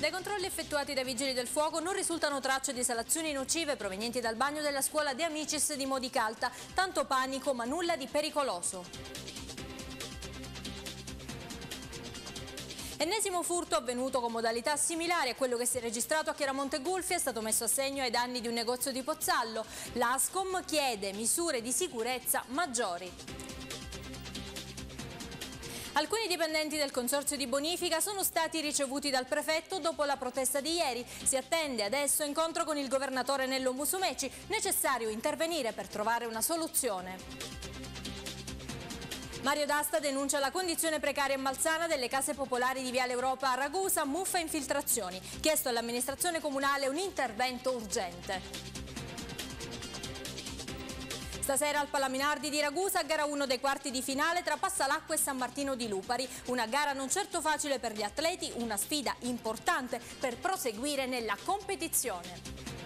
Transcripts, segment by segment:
Dai controlli effettuati dai vigili del fuoco non risultano tracce di salazioni nocive provenienti dal bagno della scuola De Amicis di Modicalta. Tanto panico ma nulla di pericoloso. Ennesimo furto avvenuto con modalità similari a quello che si è registrato a Chiaramonte Gulfi è stato messo a segno ai danni di un negozio di Pozzallo. L'ASCOM chiede misure di sicurezza maggiori. Alcuni dipendenti del Consorzio di Bonifica sono stati ricevuti dal prefetto dopo la protesta di ieri. Si attende adesso incontro con il governatore Nello Musumeci, necessario intervenire per trovare una soluzione. Mario D'Asta denuncia la condizione precaria e malsana delle case popolari di Viale Europa a Ragusa, muffa e infiltrazioni. Chiesto all'amministrazione comunale un intervento urgente. Stasera al Palaminardi di Ragusa, gara 1 dei quarti di finale tra Passalacqua e San Martino di Lupari. Una gara non certo facile per gli atleti, una sfida importante per proseguire nella competizione.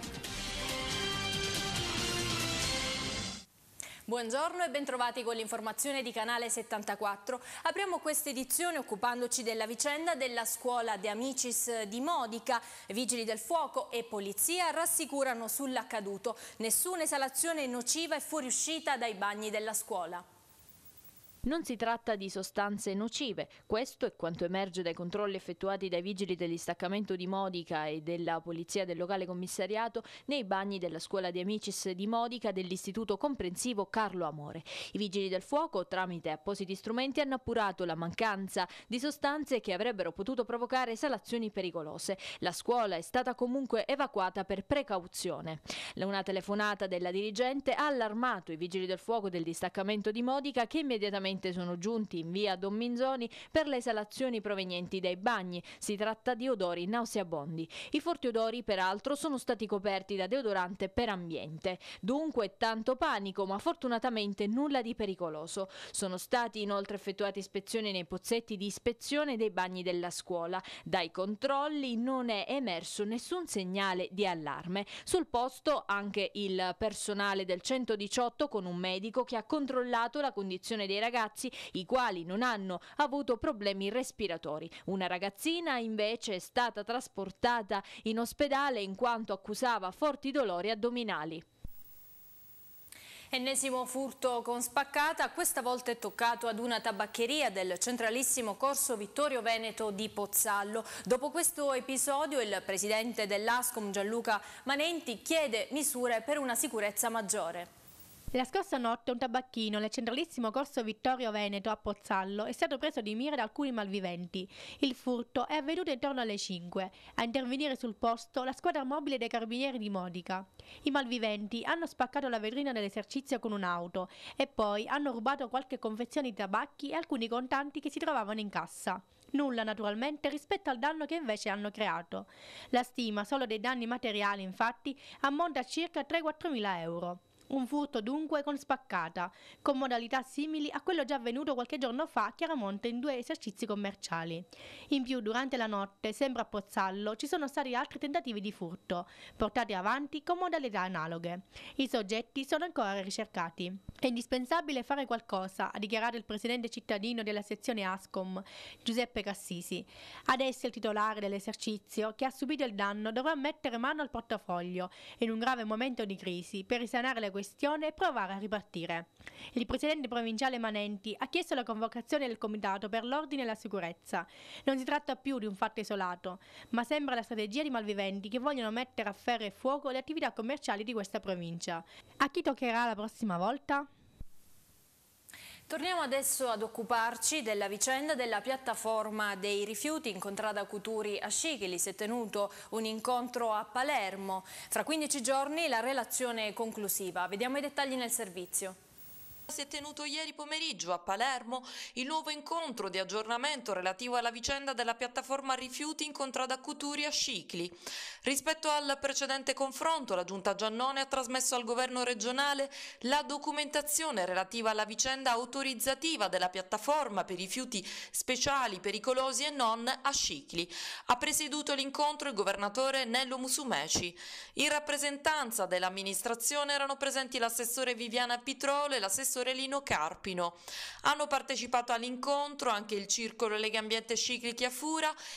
Buongiorno e bentrovati con l'informazione di Canale 74. Apriamo questa edizione occupandoci della vicenda della scuola De Amicis di Modica. Vigili del fuoco e polizia rassicurano sull'accaduto. Nessuna esalazione nociva è fuoriuscita dai bagni della scuola. Non si tratta di sostanze nocive, questo è quanto emerge dai controlli effettuati dai vigili del distaccamento di Modica e della polizia del locale commissariato nei bagni della scuola di Amicis di Modica dell'istituto comprensivo Carlo Amore. I vigili del fuoco, tramite appositi strumenti, hanno appurato la mancanza di sostanze che avrebbero potuto provocare esalazioni pericolose. La scuola è stata comunque evacuata per precauzione. Una telefonata della dirigente ha allarmato i vigili del fuoco del distaccamento di Modica che immediatamente finalmente sono giunti in via Don Minzoni per le esalazioni provenienti dai bagni. Si tratta di odori nauseabondi. I forti odori, peraltro, sono stati coperti da deodorante per ambiente. Dunque tanto panico, ma fortunatamente nulla di pericoloso. Sono stati inoltre effettuate ispezioni nei pozzetti di ispezione dei bagni della scuola. Dai controlli non è emerso nessun segnale di allarme. Sul posto anche il personale del 118 con un medico che ha controllato la condizione dei ragazzi ragazzi, i quali non hanno avuto problemi respiratori. Una ragazzina invece è stata trasportata in ospedale in quanto accusava forti dolori addominali. Ennesimo furto con spaccata, questa volta è toccato ad una tabaccheria del centralissimo corso Vittorio Veneto di Pozzallo. Dopo questo episodio il presidente dell'ASCOM Gianluca Manenti chiede misure per una sicurezza maggiore. La scorsa notte un tabacchino nel centralissimo corso Vittorio Veneto a Pozzallo è stato preso di mira da alcuni malviventi. Il furto è avvenuto intorno alle 5. A intervenire sul posto la squadra mobile dei carabinieri di Modica. I malviventi hanno spaccato la vetrina dell'esercizio con un'auto e poi hanno rubato qualche confezione di tabacchi e alcuni contanti che si trovavano in cassa. Nulla naturalmente rispetto al danno che invece hanno creato. La stima solo dei danni materiali infatti ammonta a circa 3-4 mila euro. Un furto dunque con spaccata, con modalità simili a quello già avvenuto qualche giorno fa a Chiaramonte in due esercizi commerciali. In più, durante la notte, sempre a Pozzallo, ci sono stati altri tentativi di furto, portati avanti con modalità analoghe. I soggetti sono ancora ricercati. È indispensabile fare qualcosa, ha dichiarato il presidente cittadino della sezione Ascom, Giuseppe Cassisi. Adesso il titolare dell'esercizio, che ha subito il danno, dovrà mettere mano al portafoglio in un grave momento di crisi per risanare le questione e provare a ripartire. Il presidente provinciale Manenti ha chiesto la convocazione del Comitato per l'ordine e la sicurezza. Non si tratta più di un fatto isolato, ma sembra la strategia di malviventi che vogliono mettere a ferro e fuoco le attività commerciali di questa provincia. A chi toccherà la prossima volta? Torniamo adesso ad occuparci della vicenda della piattaforma dei rifiuti incontrata a Cuturi a Scicli. Si è tenuto un incontro a Palermo. Fra 15 giorni la relazione conclusiva. Vediamo i dettagli nel servizio. Si è tenuto ieri pomeriggio a Palermo il nuovo incontro di aggiornamento relativo alla vicenda della piattaforma rifiuti incontrata a Cuturi a Scicli. Rispetto al precedente confronto, la Giunta Giannone ha trasmesso al governo regionale la documentazione relativa alla vicenda autorizzativa della piattaforma per rifiuti speciali, pericolosi e non a Scicli. Ha presieduto l'incontro il governatore Nello Musumeci. In rappresentanza dell'amministrazione erano presenti l'assessore Viviana Pitrole e l'assessore Sorelino Carpino. Hanno partecipato all'incontro anche il Circolo Lega Ambiente Ciclichi a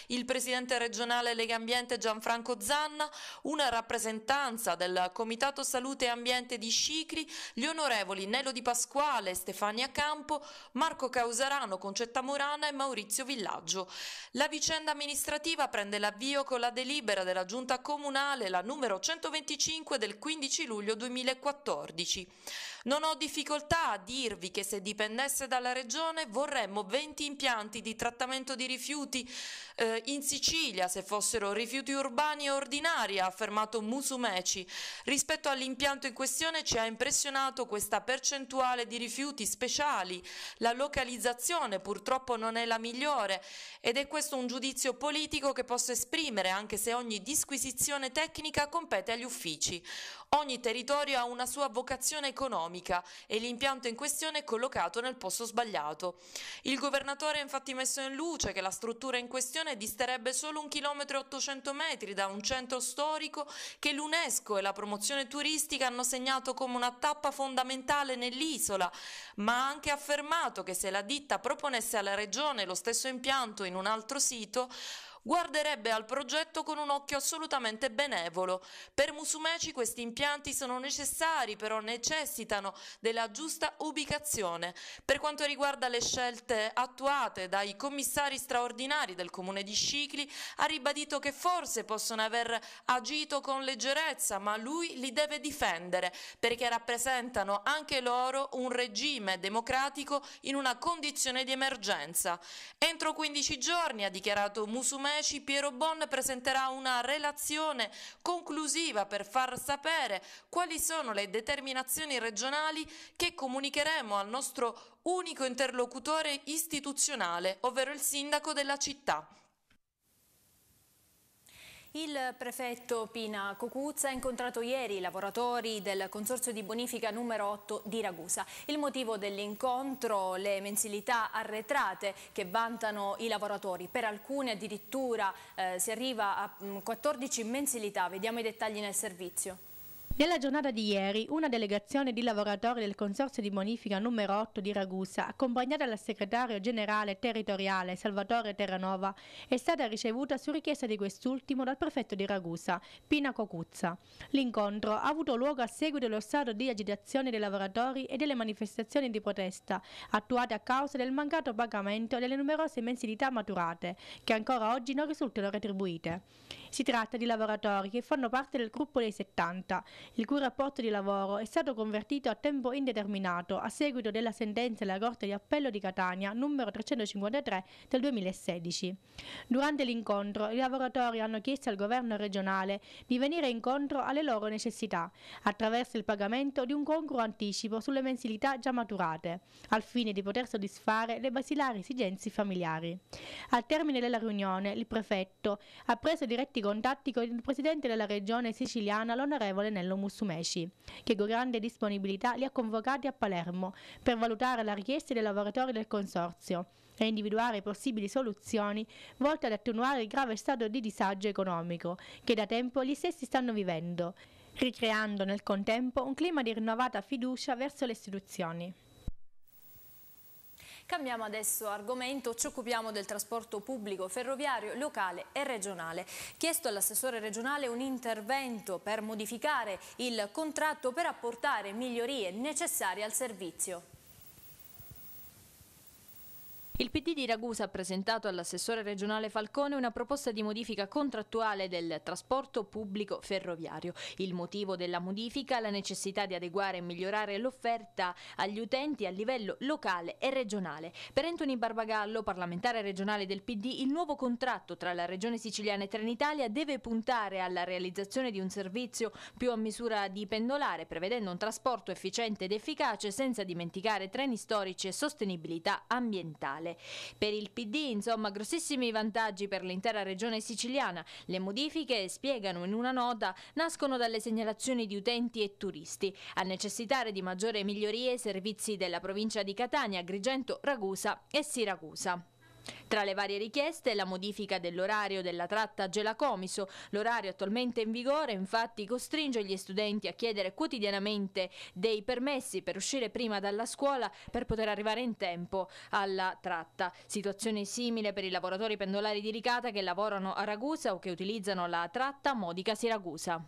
il presidente regionale Lega Ambiente Gianfranco Zanna, una rappresentanza del Comitato Salute e Ambiente di Cicri, gli onorevoli Nello Di Pasquale, Stefania Campo, Marco Causarano, Concetta Morana e Maurizio Villaggio. La vicenda amministrativa prende l'avvio con la delibera della Giunta Comunale, la numero 125 del 15 luglio 2014. Non ho difficoltà a dirvi che se dipendesse dalla regione vorremmo 20 impianti di trattamento di rifiuti eh, in Sicilia se fossero rifiuti urbani e ordinari, ha affermato Musumeci. Rispetto all'impianto in questione ci ha impressionato questa percentuale di rifiuti speciali. La localizzazione purtroppo non è la migliore ed è questo un giudizio politico che posso esprimere anche se ogni disquisizione tecnica compete agli uffici. Ogni territorio ha una sua vocazione economica economica e l'impianto in questione è collocato nel posto sbagliato. Il governatore ha infatti messo in luce che la struttura in questione disterebbe solo un chilometro e 800 metri da un centro storico che l'UNESCO e la promozione turistica hanno segnato come una tappa fondamentale nell'isola, ma ha anche affermato che se la ditta proponesse alla regione lo stesso impianto in un altro sito, guarderebbe al progetto con un occhio assolutamente benevolo. Per Musumeci questi impianti sono necessari, però necessitano della giusta ubicazione. Per quanto riguarda le scelte attuate dai commissari straordinari del comune di Scicli, ha ribadito che forse possono aver agito con leggerezza, ma lui li deve difendere perché rappresentano anche loro un regime democratico in una condizione di emergenza. Entro 15 giorni, ha dichiarato Musumeci, 10 Piero Bon presenterà una relazione conclusiva per far sapere quali sono le determinazioni regionali che comunicheremo al nostro unico interlocutore istituzionale, ovvero il sindaco della città. Il prefetto Pina Cocuzza ha incontrato ieri i lavoratori del Consorzio di Bonifica numero 8 di Ragusa. Il motivo dell'incontro, le mensilità arretrate che vantano i lavoratori. Per alcune addirittura eh, si arriva a 14 mm, mensilità. Vediamo i dettagli nel servizio. Nella giornata di ieri, una delegazione di lavoratori del Consorzio di Bonifica numero 8 di Ragusa, accompagnata dal segretario generale territoriale Salvatore Terranova, è stata ricevuta su richiesta di quest'ultimo dal prefetto di Ragusa, Pina Cocuzza. L'incontro ha avuto luogo a seguito dello stato di agitazione dei lavoratori e delle manifestazioni di protesta, attuate a causa del mancato pagamento delle numerose mensilità maturate, che ancora oggi non risultano retribuite. Si tratta di lavoratori che fanno parte del gruppo dei 70 il cui rapporto di lavoro è stato convertito a tempo indeterminato a seguito della sentenza della Corte di Appello di Catania numero 353 del 2016. Durante l'incontro i lavoratori hanno chiesto al governo regionale di venire incontro alle loro necessità attraverso il pagamento di un congruo anticipo sulle mensilità già maturate, al fine di poter soddisfare le basilari esigenze familiari. Al termine della riunione il prefetto ha preso diretti contatti con il presidente della regione siciliana, l'onorevole Nello Antonello Musumeci, che con grande disponibilità li ha convocati a Palermo per valutare la richiesta dei lavoratori del Consorzio e individuare possibili soluzioni volte ad attenuare il grave stato di disagio economico che da tempo gli stessi stanno vivendo, ricreando nel contempo un clima di rinnovata fiducia verso le istituzioni. Cambiamo adesso argomento, ci occupiamo del trasporto pubblico ferroviario, locale e regionale. Chiesto all'assessore regionale un intervento per modificare il contratto per apportare migliorie necessarie al servizio. Il PD di Ragusa ha presentato all'assessore regionale Falcone una proposta di modifica contrattuale del trasporto pubblico ferroviario. Il motivo della modifica è la necessità di adeguare e migliorare l'offerta agli utenti a livello locale e regionale. Per Anthony Barbagallo, parlamentare regionale del PD, il nuovo contratto tra la Regione Siciliana e Trenitalia deve puntare alla realizzazione di un servizio più a misura di pendolare, prevedendo un trasporto efficiente ed efficace senza dimenticare treni storici e sostenibilità ambientale regionale. Per il PD, insomma, grossissimi vantaggi per l'intera regione siciliana. Le modifiche, spiegano in una nota, nascono dalle segnalazioni di utenti e turisti. A necessitare di maggiore migliorie servizi della provincia di Catania, Agrigento, Ragusa e Siracusa. Tra le varie richieste la modifica dell'orario della tratta Gelacomiso. L'orario attualmente in vigore infatti costringe gli studenti a chiedere quotidianamente dei permessi per uscire prima dalla scuola per poter arrivare in tempo alla tratta. Situazione simile per i lavoratori pendolari di Ricata che lavorano a Ragusa o che utilizzano la tratta modica siracusa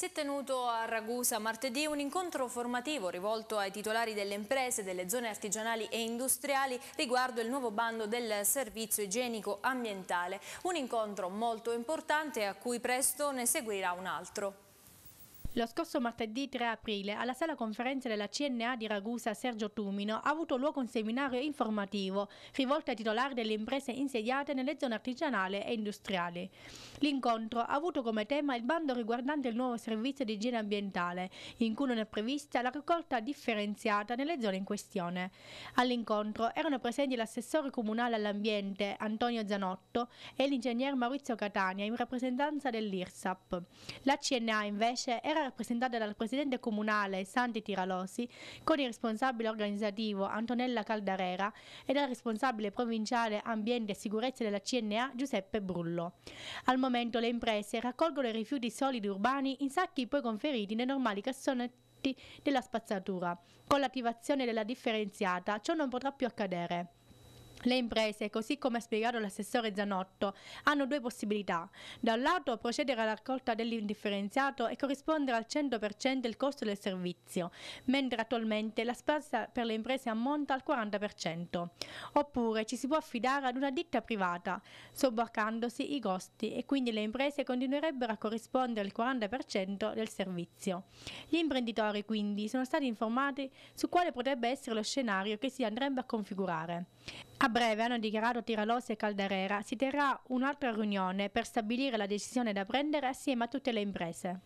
si è tenuto a Ragusa martedì un incontro formativo rivolto ai titolari delle imprese delle zone artigianali e industriali riguardo il nuovo bando del servizio igienico ambientale. Un incontro molto importante a cui presto ne seguirà un altro. Lo scorso martedì 3 aprile, alla sala conferenze della CNA di Ragusa Sergio Tumino, ha avuto luogo un seminario informativo rivolto ai titolari delle imprese insediate nelle zone artigianali e industriali. L'incontro ha avuto come tema il bando riguardante il nuovo servizio di igiene ambientale, in cui non è prevista la raccolta differenziata nelle zone in questione. All'incontro erano presenti l'assessore comunale all'ambiente Antonio Zanotto e l'ingegner Maurizio Catania in rappresentanza dell'IRSAP. La CNA invece era rappresentata dal presidente comunale Santi Tiralosi, con il responsabile organizzativo Antonella Caldarera e dal responsabile provinciale ambiente e sicurezza della CNA Giuseppe Brullo. Al momento le imprese raccolgono i rifiuti solidi urbani in sacchi poi conferiti nei normali cassonetti della spazzatura. Con l'attivazione della differenziata ciò non potrà più accadere. Le imprese, così come ha spiegato l'assessore Zanotto, hanno due possibilità. Da un lato procedere alla raccolta dell'indifferenziato e corrispondere al 100% il costo del servizio, mentre attualmente la spesa per le imprese ammonta al 40%. Oppure ci si può affidare ad una ditta privata, sobbarcandosi i costi e quindi le imprese continuerebbero a corrispondere al 40% del servizio. Gli imprenditori quindi sono stati informati su quale potrebbe essere lo scenario che si andrebbe a configurare. A breve, hanno dichiarato Tiralosa e Calderera, si terrà un'altra riunione per stabilire la decisione da prendere assieme a tutte le imprese.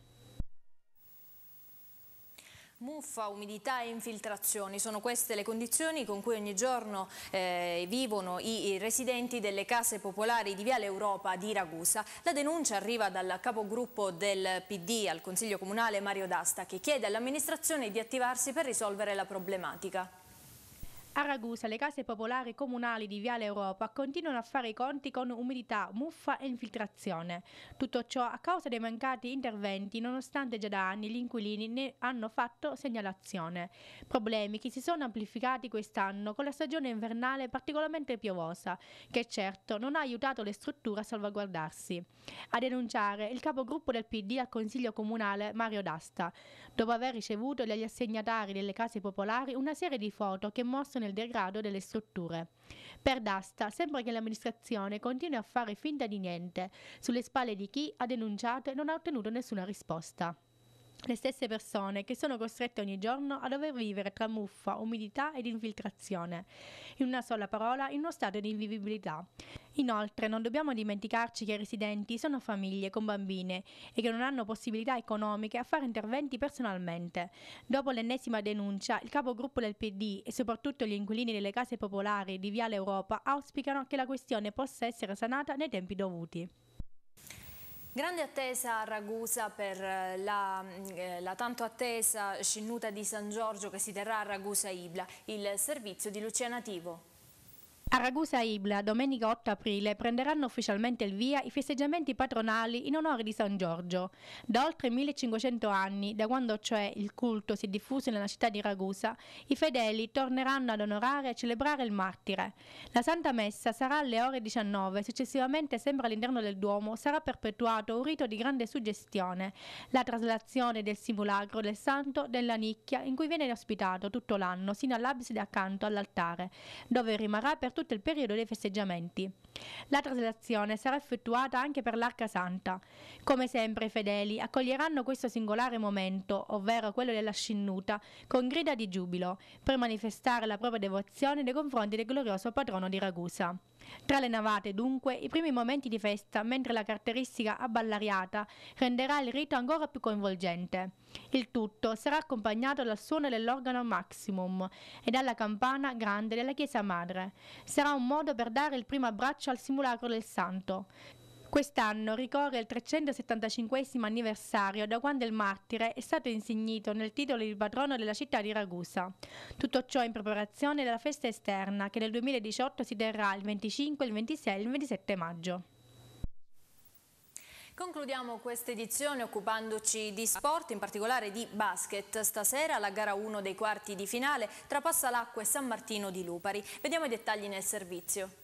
Muffa, umidità e infiltrazioni, sono queste le condizioni con cui ogni giorno eh, vivono i, i, residenti delle case popolari di Viale Europa di Ragusa. La denuncia arriva dal capogruppo del PD al Consiglio Comunale Mario D'Asta che chiede all'amministrazione di attivarsi per risolvere la problematica. A Ragusa le case popolari comunali di Viale Europa continuano a fare i conti con umidità, muffa e infiltrazione. Tutto ciò a causa dei mancati interventi nonostante già da anni gli inquilini ne hanno fatto segnalazione. Problemi che si sono amplificati quest'anno con la stagione invernale particolarmente piovosa, che certo non ha aiutato le strutture a salvaguardarsi. A denunciare il capogruppo del PD al Consiglio Comunale Mario D'Asta, dopo aver ricevuto dagli assegnatari delle case popolari una serie di foto che mostrano nel degrado delle strutture. Per d'asta sembra che l'amministrazione continui a fare finta di niente, sulle spalle di chi ha denunciato e non ha ottenuto nessuna risposta le stesse persone che sono costrette ogni giorno a dover vivere tra muffa, umidità ed infiltrazione. In una sola parola, in uno stato di invivibilità. Inoltre, non dobbiamo dimenticarci che i residenti sono famiglie con bambine e che non hanno possibilità economiche a fare interventi personalmente. Dopo l'ennesima denuncia, il capogruppo del PD e soprattutto gli inquilini delle case popolari di Viale Europa auspicano che la questione possa essere sanata nei tempi dovuti. Grande attesa a Ragusa per eh, la, mm, eh, la, tanto attesa scinnuta di San Giorgio che si terrà a Ragusa Ibla, il servizio di Luciana Tivo. A Ragusa Ibla, domenica 8 aprile, prenderanno ufficialmente il via i festeggiamenti patronali in onore di San Giorgio. Da oltre 1500 anni, da quando cioè il culto si è diffuso nella città di Ragusa, i fedeli torneranno ad onorare e celebrare il martire. La Santa Messa sarà alle ore 19, successivamente sempre all'interno del Duomo sarà perpetuato un rito di grande suggestione, la traslazione del simulacro del santo della nicchia in cui viene ospitato tutto l'anno sino all'abside accanto all'altare, dove rimarrà per tutto tutto il periodo dei festeggiamenti. La traslazione sarà effettuata anche per l'Arca Santa. Come sempre i fedeli accoglieranno questo singolare momento, ovvero quello della scinnuta, con grida di giubilo, per manifestare la propria devozione nei confronti del glorioso patrono di Ragusa. Tra le navate, dunque, i primi momenti di festa, mentre la caratteristica abballariata renderà il rito ancora più coinvolgente. Il tutto sarà accompagnato dal suono dell'organo Maximum e dalla campana grande della Chiesa Madre. Sarà un modo per dare il primo abbraccio al simulacro del Santo. Quest'anno ricorre il 375 anniversario da quando il martire è stato insignito nel titolo di patrono della città di Ragusa. Tutto ciò in preparazione della festa esterna che nel 2018 si terrà il 25, il 26 e il 27 maggio. Concludiamo questa edizione occupandoci di sport, in particolare di basket. Stasera la gara 1 dei quarti di finale tra Passalacqua e San Martino di Lupari. Vediamo i dettagli nel servizio.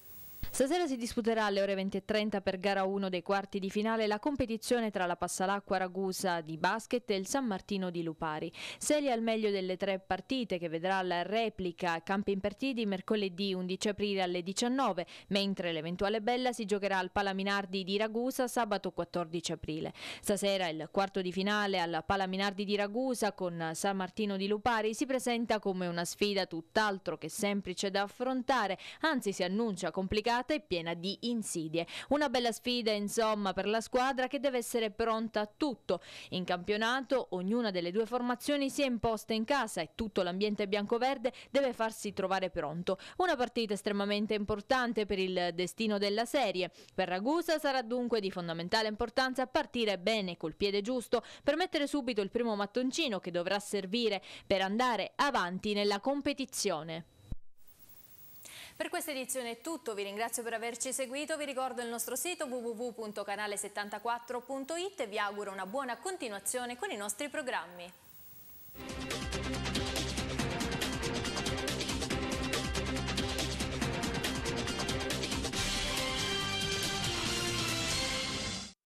Stasera si disputerà alle ore 20.30 per gara 1 dei quarti di finale la competizione tra la Passalacqua Ragusa di basket e il San Martino di Lupari. Serie al meglio delle tre partite che vedrà la replica a Campi Impertiti mercoledì 11 aprile alle 19, mentre l'eventuale bella si giocherà al Palaminardi di Ragusa sabato 14 aprile. Stasera il quarto di finale al Palaminardi di Ragusa con San Martino di Lupari si presenta come una sfida tutt'altro che semplice da affrontare, anzi si annuncia complicata complicata e piena di insidie. Una bella sfida insomma per la squadra che deve essere pronta a tutto. In campionato ognuna delle due formazioni si è imposta in casa e tutto l'ambiente biancoverde deve farsi trovare pronto. Una partita estremamente importante per il destino della serie. Per Ragusa sarà dunque di fondamentale importanza partire bene col piede giusto per mettere subito il primo mattoncino che dovrà servire per andare avanti nella competizione. Per questa edizione è tutto, vi ringrazio per averci seguito, vi ricordo il nostro sito www.canale74.it e vi auguro una buona continuazione con i nostri programmi.